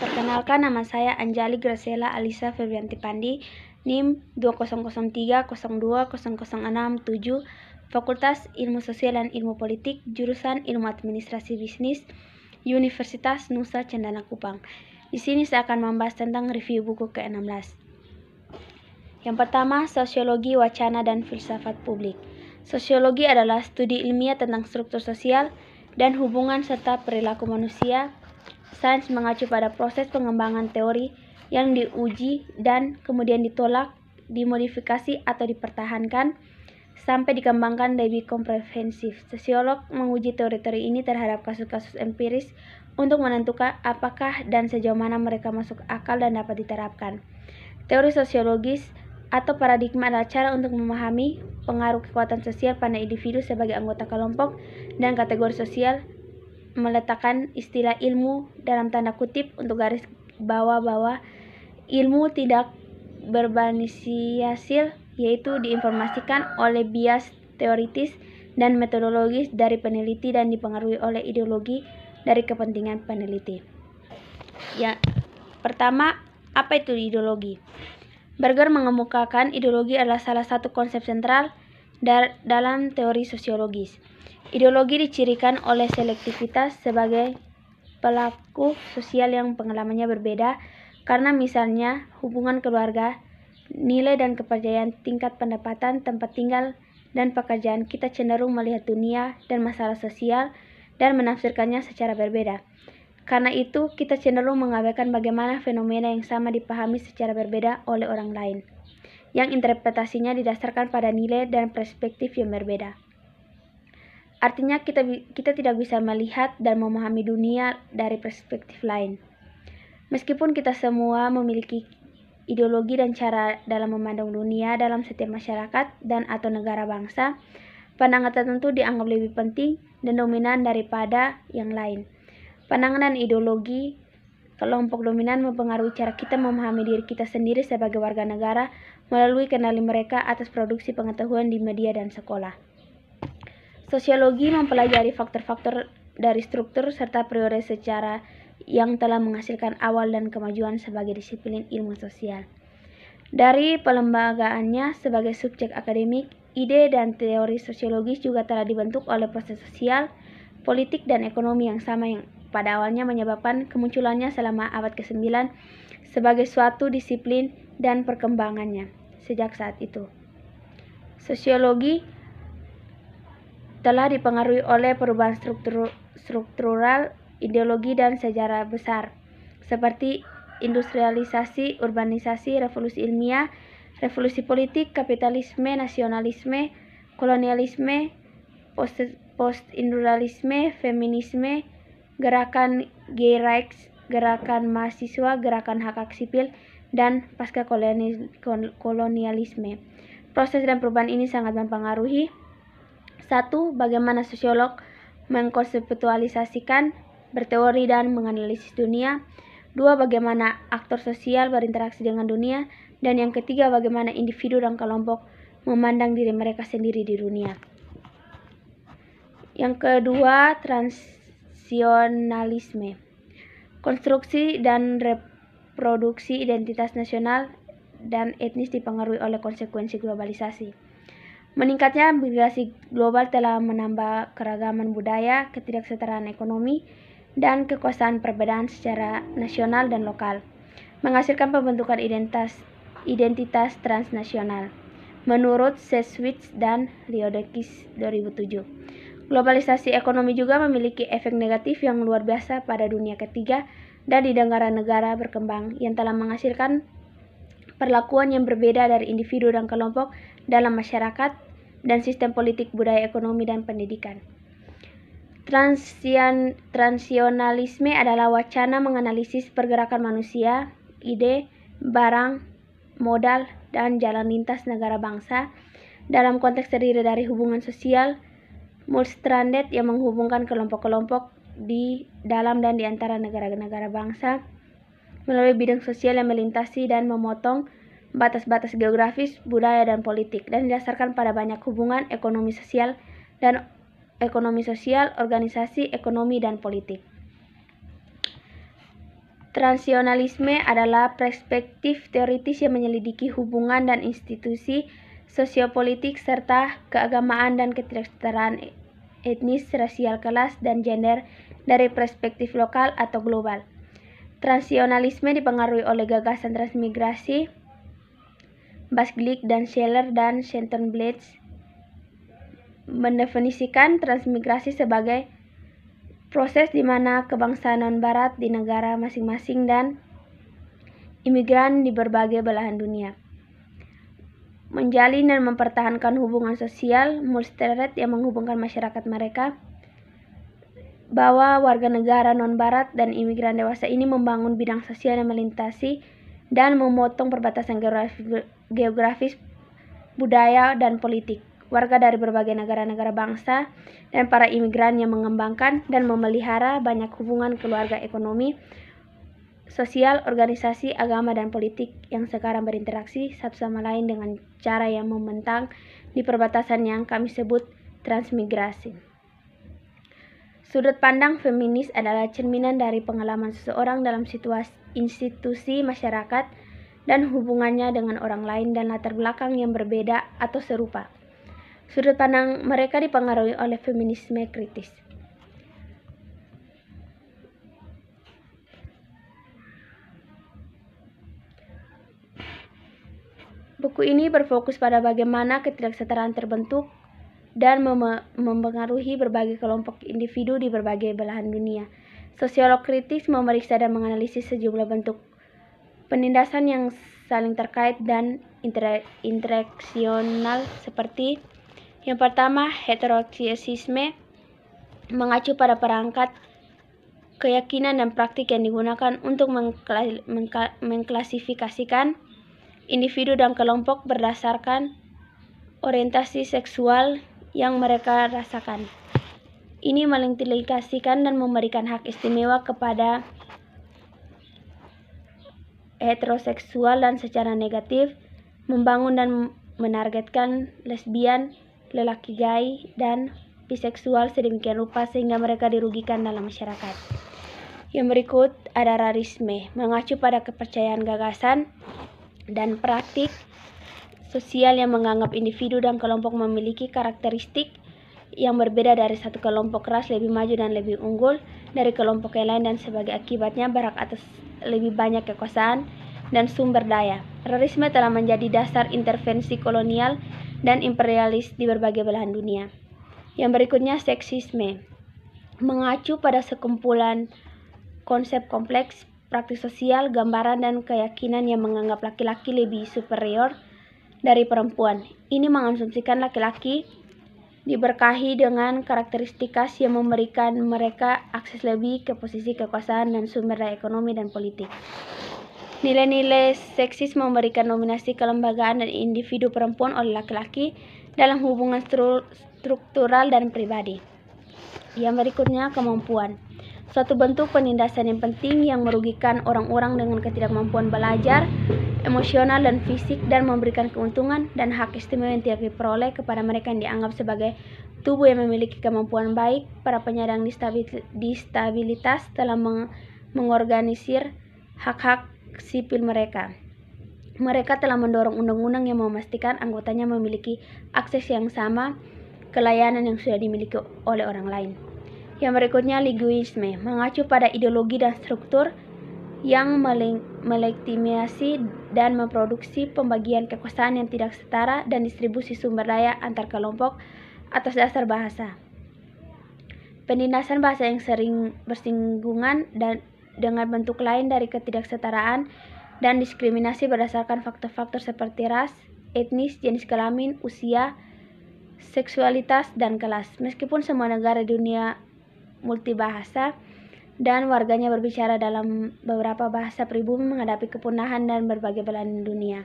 Perkenalkan nama saya Anjali Gracela Alisa Febrianti Pandi, NIM 2003020067, Fakultas Ilmu Sosial dan Ilmu Politik, jurusan Ilmu Administrasi Bisnis, Universitas Nusa Cendana Kupang. Di sini saya akan membahas tentang review buku ke-16. Yang pertama, sosiologi wacana dan filsafat publik. Sosiologi adalah studi ilmiah tentang struktur sosial dan hubungan serta perilaku manusia Sains mengacu pada proses pengembangan teori yang diuji dan kemudian ditolak, dimodifikasi, atau dipertahankan sampai dikembangkan lebih komprehensif. Sosiolog menguji teori-teori ini terhadap kasus-kasus empiris untuk menentukan apakah dan sejauh mana mereka masuk akal dan dapat diterapkan. Teori sosiologis atau paradigma adalah cara untuk memahami pengaruh kekuatan sosial pada individu sebagai anggota kelompok dan kategori sosial meletakkan istilah ilmu dalam tanda kutip untuk garis bawah bawah ilmu tidak berbanisiasil yaitu diinformasikan oleh bias teoritis dan metodologis dari peneliti dan dipengaruhi oleh ideologi dari kepentingan peneliti. Ya, pertama, apa itu ideologi? Berger mengemukakan ideologi adalah salah satu konsep sentral dalam teori sosiologis. Ideologi dicirikan oleh selektivitas sebagai pelaku sosial yang pengalamannya berbeda karena misalnya hubungan keluarga, nilai dan kepercayaan tingkat pendapatan, tempat tinggal, dan pekerjaan kita cenderung melihat dunia dan masalah sosial dan menafsirkannya secara berbeda. Karena itu, kita cenderung mengabaikan bagaimana fenomena yang sama dipahami secara berbeda oleh orang lain, yang interpretasinya didasarkan pada nilai dan perspektif yang berbeda. Artinya kita kita tidak bisa melihat dan memahami dunia dari perspektif lain. Meskipun kita semua memiliki ideologi dan cara dalam memandang dunia dalam setiap masyarakat dan atau negara bangsa, pandangan tertentu dianggap lebih penting dan dominan daripada yang lain. Pandangan dan ideologi kelompok dominan mempengaruhi cara kita memahami diri kita sendiri sebagai warga negara melalui kenali mereka atas produksi pengetahuan di media dan sekolah. Sosiologi mempelajari faktor-faktor dari struktur serta prioritas secara yang telah menghasilkan awal dan kemajuan sebagai disiplin ilmu sosial. Dari pelembagaannya sebagai subjek akademik, ide dan teori sosiologis juga telah dibentuk oleh proses sosial, politik, dan ekonomi yang sama yang pada awalnya menyebabkan kemunculannya selama abad ke-9 sebagai suatu disiplin dan perkembangannya sejak saat itu. Sosiologi telah dipengaruhi oleh perubahan struktur, struktural, ideologi, dan sejarah besar, seperti industrialisasi, urbanisasi, revolusi ilmiah, revolusi politik, kapitalisme, nasionalisme, kolonialisme, post-industrialisme, feminisme, gerakan gay rights, gerakan mahasiswa, gerakan hak hak sipil, dan pasca kolonialisme. Proses dan perubahan ini sangat mempengaruhi satu, bagaimana sosiolog mengkonseptualisasikan, berteori dan menganalisis dunia. Dua, bagaimana aktor sosial berinteraksi dengan dunia. Dan yang ketiga, bagaimana individu dan kelompok memandang diri mereka sendiri di dunia. Yang kedua, transisionalisme. Konstruksi dan reproduksi identitas nasional dan etnis dipengaruhi oleh konsekuensi globalisasi. Meningkatnya migrasi global telah menambah keragaman budaya, ketidaksetaraan ekonomi, dan kekuasaan perbedaan secara nasional dan lokal, menghasilkan pembentukan identitas, identitas transnasional. Menurut Seswitz dan Liodekis 2007, globalisasi ekonomi juga memiliki efek negatif yang luar biasa pada dunia ketiga dan di negara-negara berkembang yang telah menghasilkan perlakuan yang berbeda dari individu dan kelompok dalam masyarakat, dan sistem politik, budaya, ekonomi, dan pendidikan. Transian, transionalisme adalah wacana menganalisis pergerakan manusia, ide, barang, modal, dan jalan lintas negara bangsa dalam konteks terdiri dari hubungan sosial, multistranded yang menghubungkan kelompok-kelompok di dalam dan di antara negara-negara bangsa, melalui bidang sosial yang melintasi dan memotong batas-batas geografis, budaya, dan politik, dan didasarkan pada banyak hubungan ekonomi sosial dan ekonomi sosial, organisasi, ekonomi, dan politik. Transionalisme adalah perspektif teoritis yang menyelidiki hubungan dan institusi sosiopolitik serta keagamaan dan ketidaksetaraan etnis, rasial, kelas, dan gender dari perspektif lokal atau global. Transionalisme dipengaruhi oleh gagasan transmigrasi Basglik dan Scheller dan Shenton Blades mendefinisikan transmigrasi sebagai proses di mana kebangsaan non-barat di negara masing-masing dan imigran di berbagai belahan dunia menjalin dan mempertahankan hubungan sosial multilateral yang menghubungkan masyarakat mereka bahwa warga negara non-barat dan imigran dewasa ini membangun bidang sosial yang melintasi dan memotong perbatasan geografis, budaya, dan politik. Warga dari berbagai negara-negara bangsa dan para imigran yang mengembangkan dan memelihara banyak hubungan keluarga ekonomi, sosial, organisasi, agama, dan politik yang sekarang berinteraksi satu sama lain dengan cara yang membentang di perbatasan yang kami sebut transmigrasi. Sudut pandang feminis adalah cerminan dari pengalaman seseorang dalam situasi institusi masyarakat dan hubungannya dengan orang lain dan latar belakang yang berbeda atau serupa. Sudut pandang mereka dipengaruhi oleh feminisme kritis. Buku ini berfokus pada bagaimana ketidaksetaraan terbentuk dan mem mempengaruhi berbagai kelompok individu di berbagai belahan dunia. Sosiolog kritis memeriksa dan menganalisis sejumlah bentuk penindasan yang saling terkait dan inter interaksional seperti yang pertama heterokritisme mengacu pada perangkat keyakinan dan praktik yang digunakan untuk mengkla mengkla mengklasifikasikan individu dan kelompok berdasarkan orientasi seksual, yang mereka rasakan. Ini melintilikasikan dan memberikan hak istimewa kepada heteroseksual dan secara negatif membangun dan menargetkan lesbian, lelaki gay, dan biseksual sedemikian rupa sehingga mereka dirugikan dalam masyarakat. Yang berikut ada rarisme, mengacu pada kepercayaan gagasan dan praktik sosial yang menganggap individu dan kelompok memiliki karakteristik yang berbeda dari satu kelompok ras lebih maju dan lebih unggul dari kelompok yang lain dan sebagai akibatnya barak atas lebih banyak kekuasaan dan sumber daya. Terorisme telah menjadi dasar intervensi kolonial dan imperialis di berbagai belahan dunia. Yang berikutnya seksisme. Mengacu pada sekumpulan konsep kompleks, praktik sosial, gambaran dan keyakinan yang menganggap laki-laki lebih superior dari perempuan. Ini mengasumsikan laki-laki diberkahi dengan karakteristika yang memberikan mereka akses lebih ke posisi kekuasaan dan sumber daya ekonomi dan politik. Nilai-nilai seksis memberikan nominasi kelembagaan dan individu perempuan oleh laki-laki dalam hubungan struktural dan pribadi. Yang berikutnya kemampuan suatu bentuk penindasan yang penting yang merugikan orang-orang dengan ketidakmampuan belajar, emosional dan fisik dan memberikan keuntungan dan hak istimewa yang tidak diperoleh kepada mereka yang dianggap sebagai tubuh yang memiliki kemampuan baik. Para penyandang distabilitas telah meng mengorganisir hak-hak sipil mereka. Mereka telah mendorong undang-undang yang memastikan anggotanya memiliki akses yang sama ke layanan yang sudah dimiliki oleh orang lain. Yang berikutnya liguisme, mengacu pada ideologi dan struktur yang melektimiasi dan memproduksi pembagian kekuasaan yang tidak setara dan distribusi sumber daya antar kelompok atas dasar bahasa. Penindasan bahasa yang sering bersinggungan dan dengan bentuk lain dari ketidaksetaraan dan diskriminasi berdasarkan faktor-faktor seperti ras, etnis, jenis kelamin, usia, seksualitas, dan kelas. Meskipun semua negara dunia multibahasa dan warganya berbicara dalam beberapa bahasa pribumi menghadapi kepunahan dan berbagai belahan dunia.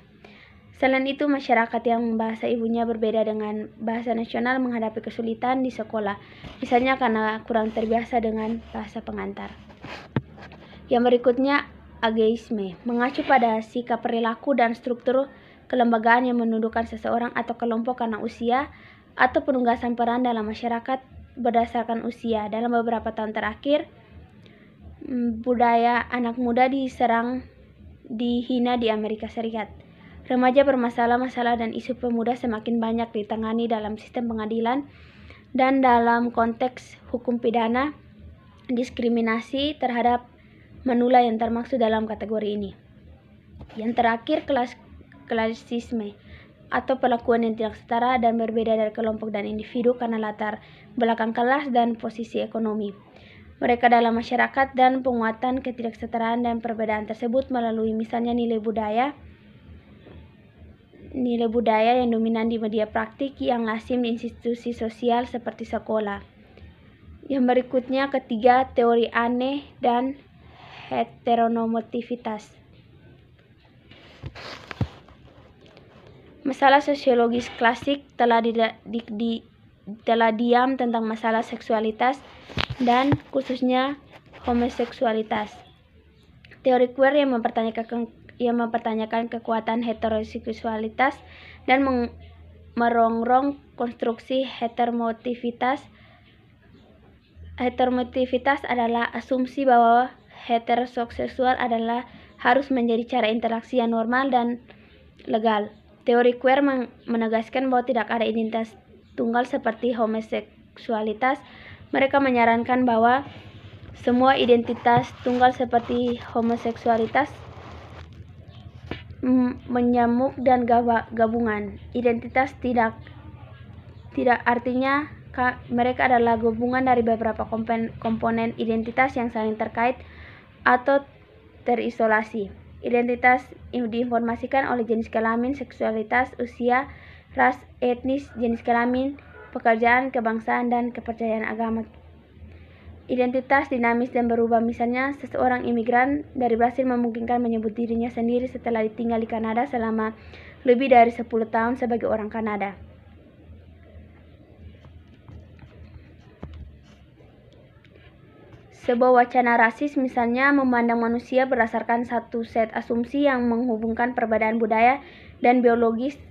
Selain itu, masyarakat yang bahasa ibunya berbeda dengan bahasa nasional menghadapi kesulitan di sekolah, misalnya karena kurang terbiasa dengan bahasa pengantar. Yang berikutnya, ageisme, mengacu pada sikap perilaku dan struktur kelembagaan yang menundukkan seseorang atau kelompok karena usia atau penugasan peran dalam masyarakat berdasarkan usia. Dalam beberapa tahun terakhir, mm, budaya anak muda diserang, dihina di Amerika Serikat. Remaja bermasalah-masalah dan isu pemuda semakin banyak ditangani dalam sistem pengadilan dan dalam konteks hukum pidana diskriminasi terhadap menula yang termasuk dalam kategori ini. Yang terakhir kelas klasisme atau perlakuan yang tidak setara dan berbeda dari kelompok dan individu karena latar belakang kelas dan posisi ekonomi. Mereka dalam masyarakat dan penguatan ketidaksetaraan dan perbedaan tersebut melalui misalnya nilai budaya, nilai budaya yang dominan di media praktik yang lazim di institusi sosial seperti sekolah. Yang berikutnya ketiga, teori aneh dan heteronormativitas. Masalah sosiologis klasik telah di, di, di, telah diam tentang masalah seksualitas dan khususnya homoseksualitas. Teori queer yang mempertanyakan yang mempertanyakan kekuatan heteroseksualitas dan meng, merongrong konstruksi heteromotivitas. Heteromotivitas adalah asumsi bahwa heteroseksual adalah harus menjadi cara interaksi yang normal dan legal. Teori queer menegaskan bahwa tidak ada identitas tunggal seperti homoseksualitas. Mereka menyarankan bahwa semua identitas tunggal seperti homoseksualitas menyamuk dan gabungan. Identitas tidak tidak artinya mereka adalah gabungan dari beberapa komponen, komponen identitas yang saling terkait atau terisolasi. Identitas diinformasikan oleh jenis kelamin, seksualitas, usia, ras, etnis, jenis kelamin, pekerjaan, kebangsaan, dan kepercayaan agama. Identitas dinamis dan berubah, misalnya seseorang imigran dari Brasil memungkinkan menyebut dirinya sendiri setelah ditinggal di Kanada selama lebih dari 10 tahun sebagai orang Kanada. Sebuah wacana rasis misalnya memandang manusia berdasarkan satu set asumsi yang menghubungkan perbedaan budaya dan biologis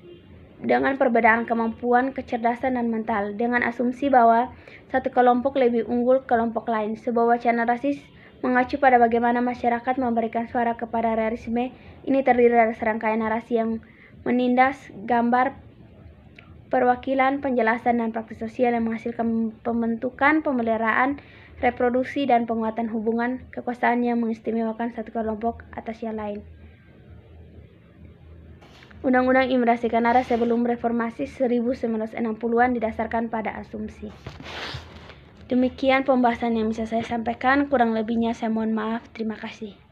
dengan perbedaan kemampuan, kecerdasan, dan mental, dengan asumsi bahwa satu kelompok lebih unggul kelompok lain. Sebuah wacana rasis mengacu pada bagaimana masyarakat memberikan suara kepada realisme. Ini terdiri dari serangkaian narasi yang menindas gambar perwakilan, penjelasan, dan praktik sosial yang menghasilkan pembentukan, pemeliharaan, reproduksi, dan penguatan hubungan kekuasaan yang mengistimewakan satu kelompok atas yang lain. Undang-Undang Imigrasi Kanada sebelum reformasi 1960-an didasarkan pada asumsi. Demikian pembahasan yang bisa saya sampaikan, kurang lebihnya saya mohon maaf. Terima kasih.